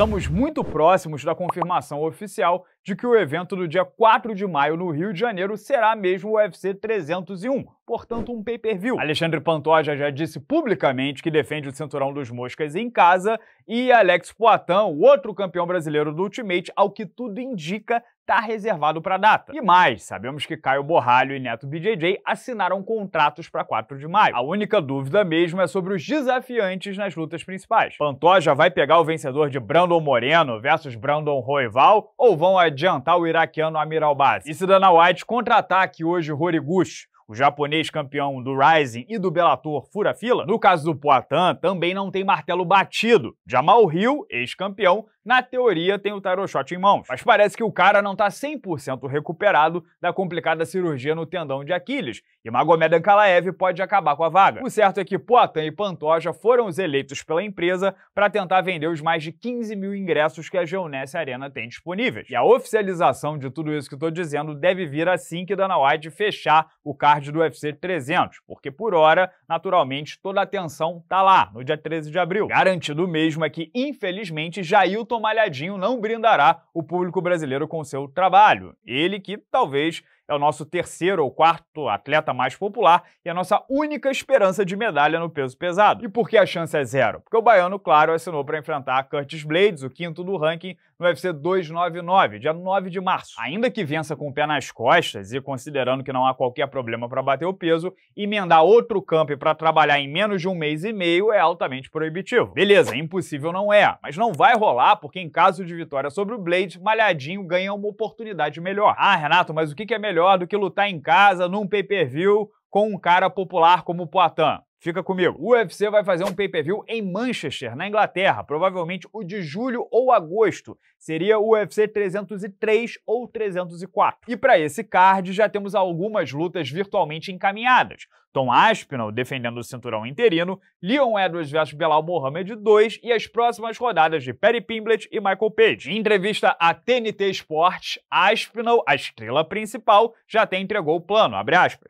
Estamos muito próximos da confirmação oficial de que o evento do dia 4 de maio no Rio de Janeiro será mesmo o UFC 301, portanto um pay-per-view. Alexandre Pantoja já disse publicamente que defende o cinturão dos moscas em casa e Alex Poitin, o outro campeão brasileiro do Ultimate, ao que tudo indica, está reservado para a data. E mais, sabemos que Caio Borralho e Neto BJJ assinaram contratos para 4 de maio. A única dúvida mesmo é sobre os desafiantes nas lutas principais. Pantoja vai pegar o vencedor de Brandon Moreno versus Brandon Roival ou vão adiantar o iraquiano Amiral Base? E se Dana White contra-ataque hoje Horiguchi o japonês campeão do Rising e do Bellator fura fila, no caso do Poatan, também não tem martelo batido. Jamal Hill, ex-campeão, na teoria tem o tarot shot em mãos, mas parece que o cara não tá 100% recuperado da complicada cirurgia no tendão de Aquiles, e Magomed Ankalaev pode acabar com a vaga. O certo é que Poatan e Pantoja foram os eleitos pela empresa para tentar vender os mais de 15 mil ingressos que a Geonesse Arena tem disponíveis. E a oficialização de tudo isso que eu tô dizendo deve vir assim que Dana White fechar o card card do UFC 300, porque por hora, naturalmente, toda a atenção tá lá, no dia 13 de abril. Garantido mesmo é que, infelizmente, Jailton Malhadinho não brindará o público brasileiro com seu trabalho. Ele que, talvez, é o nosso terceiro ou quarto atleta mais popular e a nossa única esperança de medalha no peso pesado. E por que a chance é zero? Porque o baiano, claro, assinou para enfrentar Curtis Blades, o quinto do ranking, no UFC 299, dia 9 de março. Ainda que vença com o pé nas costas e considerando que não há qualquer problema para bater o peso, emendar outro camp para trabalhar em menos de um mês e meio é altamente proibitivo. Beleza, impossível não é, mas não vai rolar porque em caso de vitória sobre o Blade, Malhadinho ganha uma oportunidade melhor. Ah, Renato, mas o que é melhor do que lutar em casa, num pay-per-view, com um cara popular como o Poitin? Fica comigo. O UFC vai fazer um pay-per-view em Manchester, na Inglaterra, provavelmente o de julho ou agosto. Seria o UFC 303 ou 304. E para esse card já temos algumas lutas virtualmente encaminhadas. Tom Aspinall defendendo o cinturão interino, Leon Edwards vs Belal Mohamed 2 e as próximas rodadas de Perry Pimblett e Michael Page. Em entrevista à TNT Sports, Aspinall, a estrela principal, já até entregou o plano,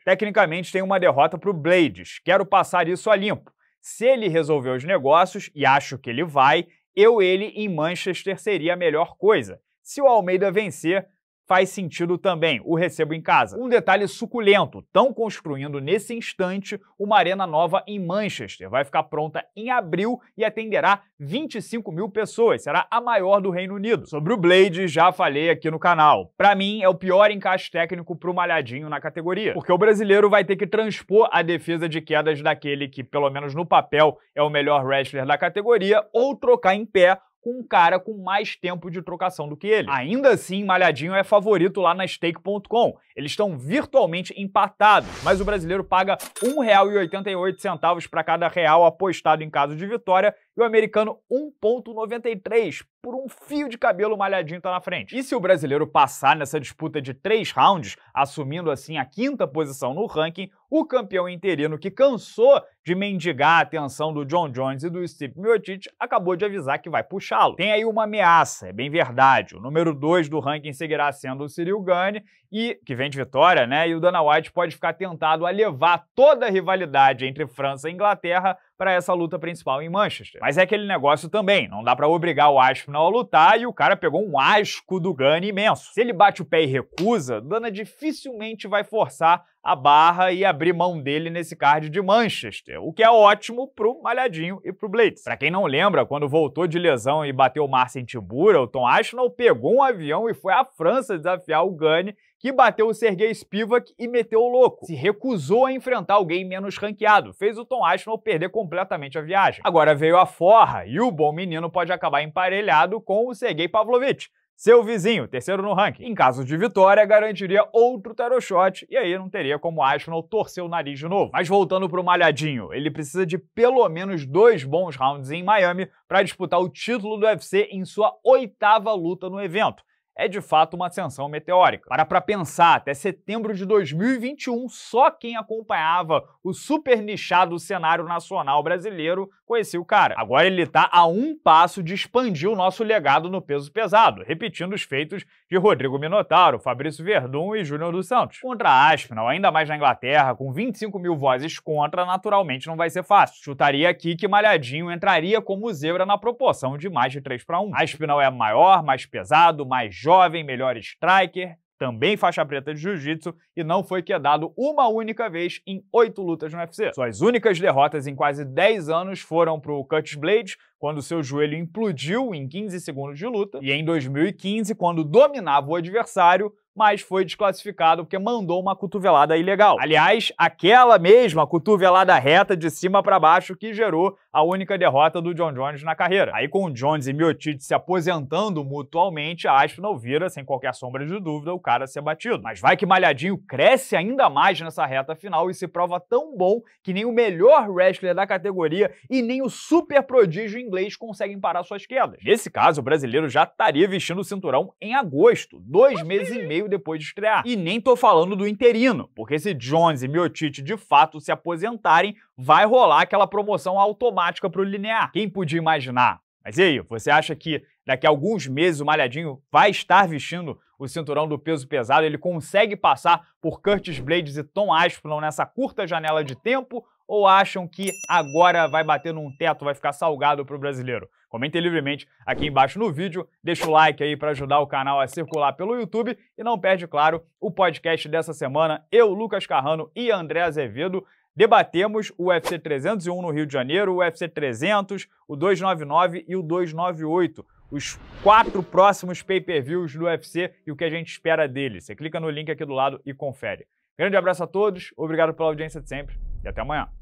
Tecnicamente tem uma derrota para o Blades, quero passar isso a limpo. Se ele resolver os negócios, e acho que ele vai, eu ele em Manchester seria a melhor coisa. Se o Almeida vencer, faz sentido também, o recebo em casa. Um detalhe suculento, estão construindo nesse instante uma arena nova em Manchester. Vai ficar pronta em abril e atenderá 25 mil pessoas, será a maior do Reino Unido. Sobre o Blade, já falei aqui no canal. Para mim, é o pior encaixe técnico para o Malhadinho na categoria, porque o brasileiro vai ter que transpor a defesa de quedas daquele que, pelo menos no papel, é o melhor wrestler da categoria, ou trocar em pé com um cara com mais tempo de trocação do que ele. Ainda assim, Malhadinho é favorito lá na stake.com. Eles estão virtualmente empatados, mas o brasileiro paga R$ 1,88 para cada real apostado em caso de vitória e o americano 1,93 por um fio de cabelo malhadinho tá na frente. E se o brasileiro passar nessa disputa de três rounds, assumindo assim a quinta posição no ranking, o campeão interino que cansou de mendigar a atenção do John Jones e do Steve Miocic acabou de avisar que vai puxá-lo. Tem aí uma ameaça, é bem verdade. O número dois do ranking seguirá sendo o Cyril Gane, e, que vem de vitória, né? E o Dana White pode ficar tentado a levar toda a rivalidade entre França e Inglaterra para essa luta principal em Manchester. Mas é aquele negócio também, não dá para obrigar o Aspinall a lutar e o cara pegou um asco do Gani imenso. Se ele bate o pé e recusa, Dana dificilmente vai forçar a barra e abrir mão dele nesse card de Manchester, o que é ótimo pro Malhadinho e pro Blades. Para quem não lembra, quando voltou de lesão e bateu o Marcin Tibura, o Tom Aspinall pegou um avião e foi à França desafiar o Gani que bateu o Sergei Spivak e meteu o louco. Se recusou a enfrentar alguém menos ranqueado, fez o Tom Aspinall perder completamente a viagem. Agora veio a forra e o bom menino pode acabar emparelhado com o Sergei Pavlovich, seu vizinho, terceiro no ranking. Em caso de vitória, garantiria outro tarot shot e aí não teria como Ashnall torcer o nariz de novo. Mas voltando pro malhadinho, ele precisa de pelo menos dois bons rounds em Miami para disputar o título do UFC em sua oitava luta no evento é de fato uma ascensão meteórica. Para para pensar, até setembro de 2021, só quem acompanhava o super nichado cenário nacional brasileiro conhecia o cara. Agora ele está a um passo de expandir o nosso legado no peso pesado, repetindo os feitos de Rodrigo Minotauro, Fabrício Verdun e Júnior dos Santos. Contra a Aspinall, ainda mais na Inglaterra, com 25 mil vozes contra, naturalmente não vai ser fácil. Chutaria aqui que Malhadinho entraria como zebra na proporção de mais de 3 para 1. Aspinal é maior, mais pesado, mais jovem, jovem, melhor striker, também faixa preta de jiu-jitsu e não foi quedado uma única vez em oito lutas no UFC. Suas únicas derrotas em quase 10 anos foram para o Curtis Blades, quando seu joelho implodiu em 15 segundos de luta, e em 2015, quando dominava o adversário, mas foi desclassificado porque mandou uma cotovelada ilegal. Aliás, aquela mesma cotovelada reta de cima para baixo que gerou a única derrota do John Jones na carreira. Aí com Jones e Miotite se aposentando mutualmente, a Aspinall vira, sem qualquer sombra de dúvida, o cara ser batido. Mas vai que Malhadinho cresce ainda mais nessa reta final e se prova tão bom que nem o melhor wrestler da categoria e nem o super prodígio inglês conseguem parar suas quedas. Nesse caso, o brasileiro já estaria vestindo o cinturão em agosto, dois meses e meio depois de estrear. E nem tô falando do interino, porque se Jones e Miotite de fato se aposentarem, vai rolar aquela promoção automática pro linear. Quem podia imaginar? Mas e aí, você acha que daqui a alguns meses o Malhadinho vai estar vestindo o cinturão do peso pesado? Ele consegue passar por Curtis Blades e Tom Aspinall nessa curta janela de tempo? Ou acham que agora vai bater num teto, vai ficar salgado para o brasileiro? Comentem livremente aqui embaixo no vídeo, deixa o like aí para ajudar o canal a circular pelo YouTube e não perde, claro, o podcast dessa semana. Eu, Lucas Carrano e André Azevedo debatemos o UFC 301 no Rio de Janeiro, o UFC 300, o 299 e o 298 os quatro próximos pay-per-views do UFC e o que a gente espera dele. Você clica no link aqui do lado e confere. Grande abraço a todos, obrigado pela audiência de sempre e até amanhã.